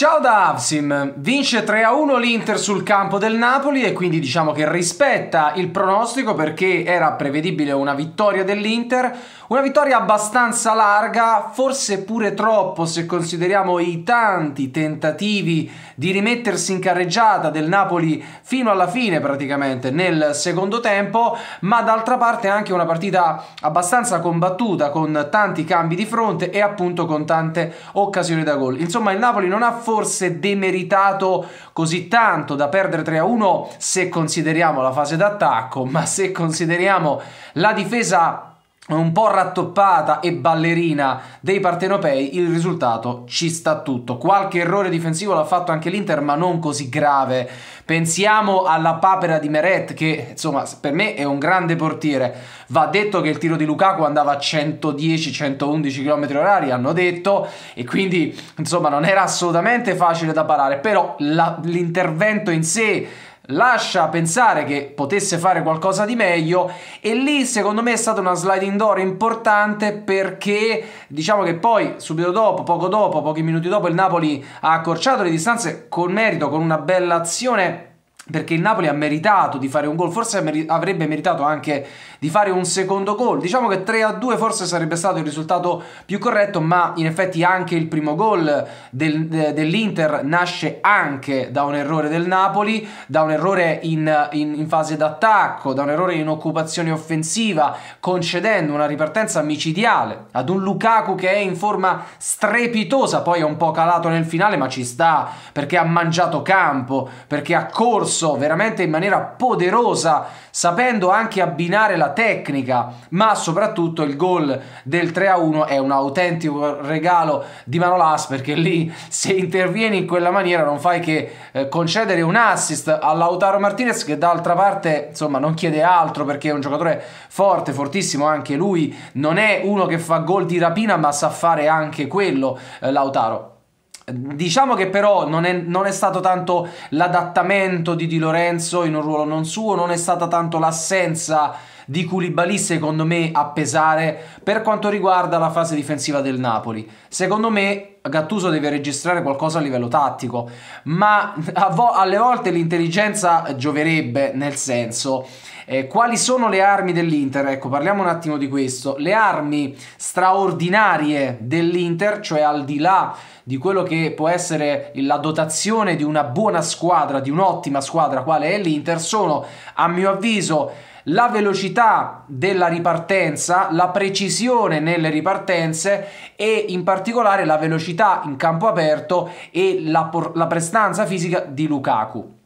Ciao da Avsim, vince 3-1 l'Inter sul campo del Napoli e quindi diciamo che rispetta il pronostico perché era prevedibile una vittoria dell'Inter, una vittoria abbastanza larga, forse pure troppo se consideriamo i tanti tentativi di rimettersi in carreggiata del Napoli fino alla fine praticamente nel secondo tempo, ma d'altra parte anche una partita abbastanza combattuta con tanti cambi di fronte e appunto con tante occasioni da gol. Insomma il Napoli non ha forse demeritato così tanto da perdere 3 a 1 se consideriamo la fase d'attacco, ma se consideriamo la difesa un po' rattoppata e ballerina dei partenopei, il risultato ci sta tutto. Qualche errore difensivo l'ha fatto anche l'Inter, ma non così grave. Pensiamo alla papera di Meret, che insomma per me è un grande portiere. Va detto che il tiro di Lukaku andava a 110-111 km orari, hanno detto, e quindi insomma non era assolutamente facile da parare, però la, l'intervento in sé lascia pensare che potesse fare qualcosa di meglio e lì secondo me è stata una sliding door importante perché diciamo che poi subito dopo, poco dopo, pochi minuti dopo il Napoli ha accorciato le distanze con merito, con una bella azione perché il Napoli ha meritato di fare un gol, forse avrebbe meritato anche di fare un secondo gol. Diciamo che 3-2 forse sarebbe stato il risultato più corretto, ma in effetti anche il primo gol del, eh, dell'Inter nasce anche da un errore del Napoli, da un errore in, in, in fase d'attacco, da un errore in occupazione offensiva, concedendo una ripartenza micidiale ad un Lukaku che è in forma strepitosa, poi è un po' calato nel finale, ma ci sta perché ha mangiato campo, perché ha corso rosso veramente in maniera poderosa, sapendo anche abbinare la tecnica, ma soprattutto il gol del 3-1 è un autentico regalo di Manolas perché lì se intervieni in quella maniera non fai che eh, concedere un assist a Lautaro Martinez che d'altra parte insomma non chiede altro perché è un giocatore forte, fortissimo anche lui, non è uno che fa gol di rapina ma sa fare anche quello eh, Lautaro. Diciamo che però non è, non è stato tanto l'adattamento di Di Lorenzo in un ruolo non suo, non è stata tanto l'assenza di Koulibaly secondo me a pesare per quanto riguarda la fase difensiva del Napoli. Secondo me Gattuso deve registrare qualcosa a livello tattico, ma vo- alle volte l'intelligenza gioverebbe, nel senso... Eh, quali sono le armi dell'Inter? Ecco, parliamo un attimo di questo. Le armi straordinarie dell'Inter, cioè al di là di quello che può essere la dotazione di una buona squadra, di un'ottima squadra quale è l'Inter, sono a mio avviso la velocità della ripartenza, la precisione nelle ripartenze e in particolare la velocità velocità in campo aperto e la, la prestanza fisica di Lukaku.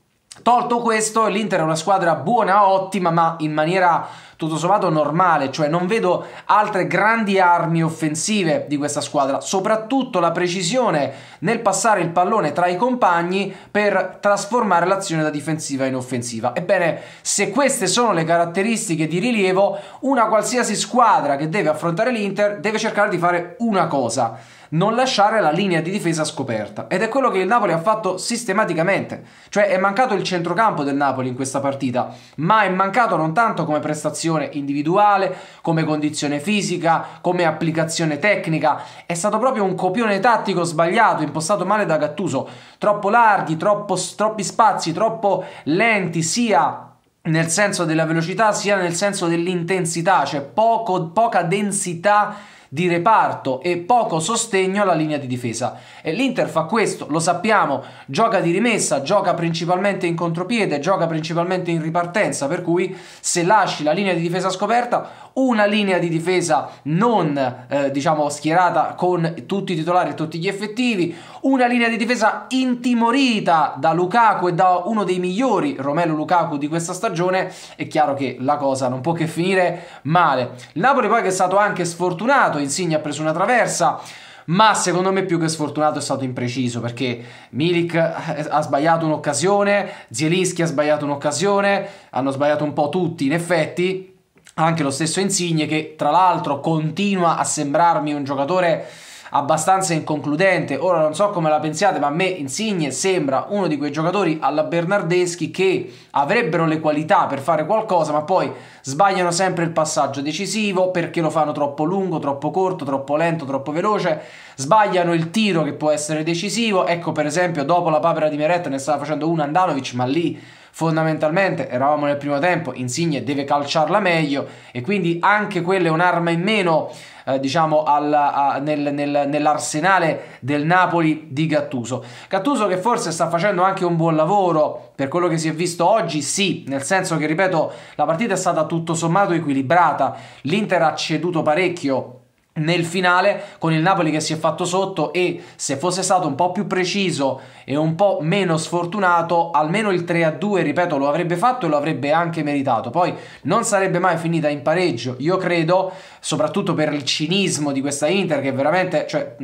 Tolto questo, l'Inter è una squadra buona, ottima, ma in maniera tutto sommato normale, cioè non vedo altre grandi armi offensive di questa squadra, soprattutto la precisione nel passare il pallone tra i compagni per trasformare l'azione da difensiva in offensiva. Ebbene, se queste sono le caratteristiche di rilievo, una qualsiasi squadra che deve affrontare l'Inter deve cercare di fare una cosa non lasciare la linea di difesa scoperta. Ed è quello che il Napoli ha fatto sistematicamente. Cioè è mancato il centrocampo del Napoli in questa partita, ma è mancato non tanto come prestazione individuale, come condizione fisica, come applicazione tecnica. È stato proprio un copione tattico sbagliato, impostato male da Gattuso. Troppo larghi, troppo, troppi spazi, troppo lenti, sia nel senso della velocità sia nel senso dell'intensità, cioè poco, poca densità di reparto e poco sostegno alla linea di difesa. E l'Inter fa questo, lo sappiamo, gioca di rimessa, gioca principalmente in contropiede, gioca principalmente in ripartenza, per cui se lasci la linea di difesa scoperta una linea di difesa non eh, diciamo schierata con tutti i titolari e tutti gli effettivi, una linea di difesa intimorita da Lukaku e da uno dei migliori Romelu Lukaku di questa stagione, è chiaro che la cosa non può che finire male. Napoli poi che è stato anche sfortunato, Insigne ha preso una traversa ma secondo me più che sfortunato è stato impreciso perché Milik eh, ha sbagliato un'occasione, Zielinski ha sbagliato un'occasione, hanno sbagliato un po' tutti in effetti anche lo stesso Insigne che tra l'altro continua a sembrarmi un giocatore abbastanza inconcludente. Ora non so come la pensiate, ma a me Insigne sembra uno di quei giocatori alla Bernardeschi che avrebbero le qualità per fare qualcosa, ma poi sbagliano sempre il passaggio decisivo perché lo fanno troppo lungo, troppo corto, troppo lento, troppo veloce. Sbagliano il tiro che può essere decisivo. Ecco, per esempio, dopo la papera di Meretta ne stava facendo uno Andanovic, ma lì Fondamentalmente eravamo nel primo tempo, Insigne deve calciarla meglio e quindi anche quella è un'arma in meno eh, diciamo al, a, nel, nel, nell'arsenale del Napoli di Gattuso. Gattuso che forse sta facendo anche un buon lavoro per quello che si è visto oggi, sì, nel senso che ripeto la partita è stata tutto sommato equilibrata, l'Inter ha ceduto parecchio nel finale con il Napoli che si è fatto sotto e se fosse stato un po' più preciso e un po' meno sfortunato almeno il 3-2 ripeto lo avrebbe fatto e lo avrebbe anche meritato poi non sarebbe mai finita in pareggio io credo soprattutto per il cinismo di questa Inter che è veramente cioè,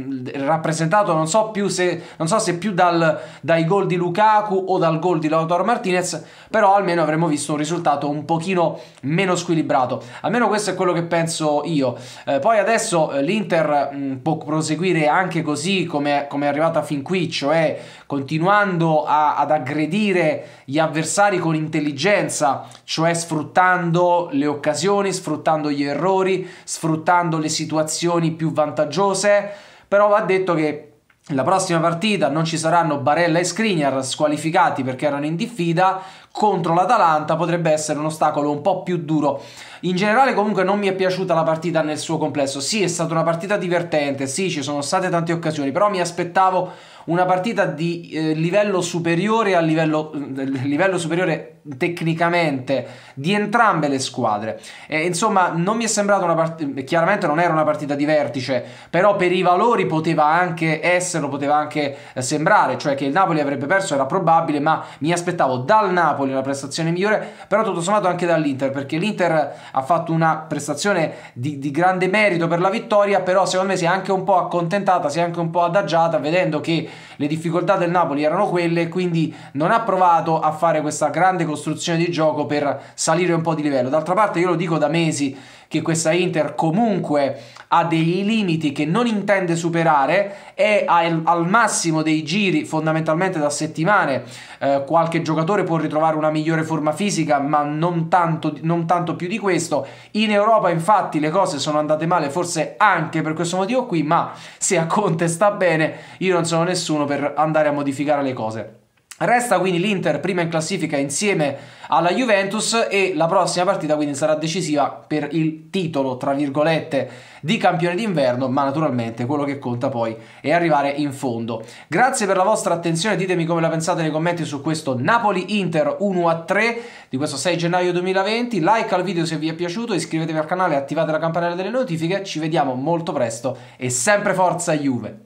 rappresentato non so, più se, non so se più dal, dai gol di Lukaku o dal gol di Lautaro Martinez però almeno avremmo visto un risultato un pochino meno squilibrato almeno questo è quello che penso io eh, poi adesso eh, l'Inter mh, mm, può proseguire anche così come, come, è arrivata fin qui, cioè continuando a, ad aggredire gli avversari con intelligenza, cioè sfruttando le occasioni, sfruttando gli errori, sfruttando le situazioni più vantaggiose, però va detto che la prossima partita non ci saranno Barella e Skriniar squalificati perché erano in diffida contro l'Atalanta potrebbe essere un ostacolo un po' più duro. In generale comunque non mi è piaciuta la partita nel suo complesso. Sì, è stata una partita divertente, sì, ci sono state tante occasioni, però mi aspettavo una partita di eh, livello superiore a livello, livello superiore tecnicamente di entrambe le squadre. E, insomma, non mi è sembrata una partita. Chiaramente non era una partita di vertice, però per i valori poteva anche esserlo, poteva anche eh, sembrare, cioè che il Napoli avrebbe perso, era probabile, ma mi aspettavo dal Napoli una prestazione migliore, però tutto sommato anche dall'Inter, perché l'Inter ha fatto una prestazione di, di grande merito per la vittoria, però secondo me si è anche un po' accontentata, si è anche un po' adagiata, vedendo che le difficoltà del Napoli erano quelle, quindi non ha provato a fare questa grande costruzione di gioco per salire un po' di livello. D'altra parte io lo dico da mesi, che questa Inter comunque ha dei limiti che non intende superare e al, al massimo dei giri fondamentalmente da settimane eh, qualche giocatore può ritrovare una migliore forma fisica ma non tanto, non tanto più di questo in Europa infatti le cose sono andate male forse anche per questo motivo qui ma se a Conte sta bene io non sono nessuno per andare a modificare le cose Resta quindi l'Inter prima in classifica insieme alla Juventus e la prossima partita quindi sarà decisiva per il titolo, tra virgolette, di campione d'inverno, ma naturalmente quello che conta poi è arrivare in fondo. Grazie per la vostra attenzione, ditemi come la pensate nei commenti su questo Napoli-Inter 1-3 di questo 6 gennaio 2020, like al video se vi è piaciuto, iscrivetevi al canale, attivate la campanella delle notifiche, ci vediamo molto presto e sempre forza Juve!